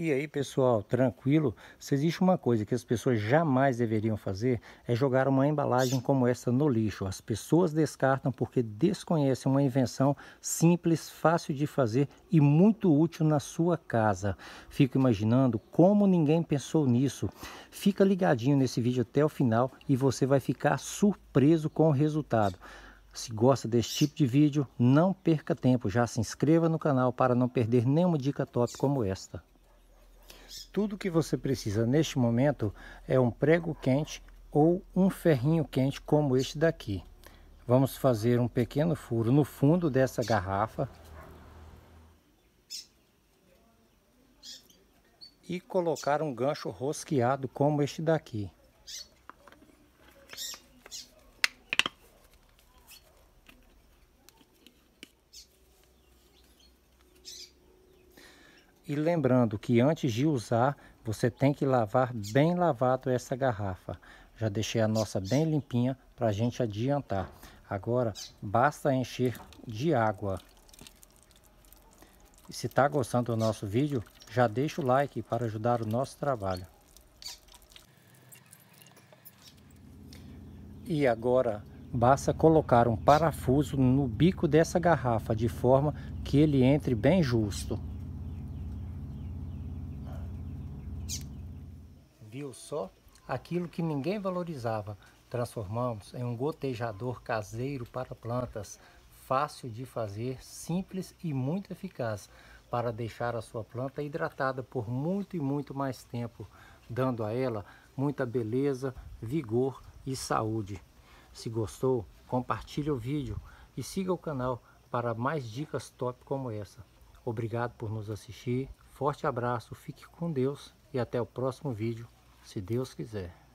E aí, pessoal, tranquilo? Se existe uma coisa que as pessoas jamais deveriam fazer é jogar uma embalagem como essa no lixo. As pessoas descartam porque desconhecem uma invenção simples, fácil de fazer e muito útil na sua casa. Fico imaginando como ninguém pensou nisso. Fica ligadinho nesse vídeo até o final e você vai ficar surpreso com o resultado. Se gosta desse tipo de vídeo, não perca tempo, já se inscreva no canal para não perder nenhuma dica top como esta. Tudo que você precisa neste momento é um prego quente ou um ferrinho quente como este daqui. Vamos fazer um pequeno furo no fundo dessa garrafa e colocar um gancho rosqueado como este daqui. E lembrando que antes de usar, você tem que lavar bem lavado essa garrafa. Já deixei a nossa bem limpinha para a gente adiantar. Agora, basta encher de água. E se está gostando do nosso vídeo, já deixa o like para ajudar o nosso trabalho. E agora, basta colocar um parafuso no bico dessa garrafa, de forma que ele entre bem justo. Viu só? Aquilo que ninguém valorizava, transformamos em um gotejador caseiro para plantas, fácil de fazer, simples e muito eficaz para deixar a sua planta hidratada por muito e muito mais tempo, dando a ela muita beleza, vigor e saúde. Se gostou, compartilhe o vídeo e siga o canal para mais dicas top como essa. Obrigado por nos assistir, forte abraço, fique com Deus e até o próximo vídeo se Deus quiser.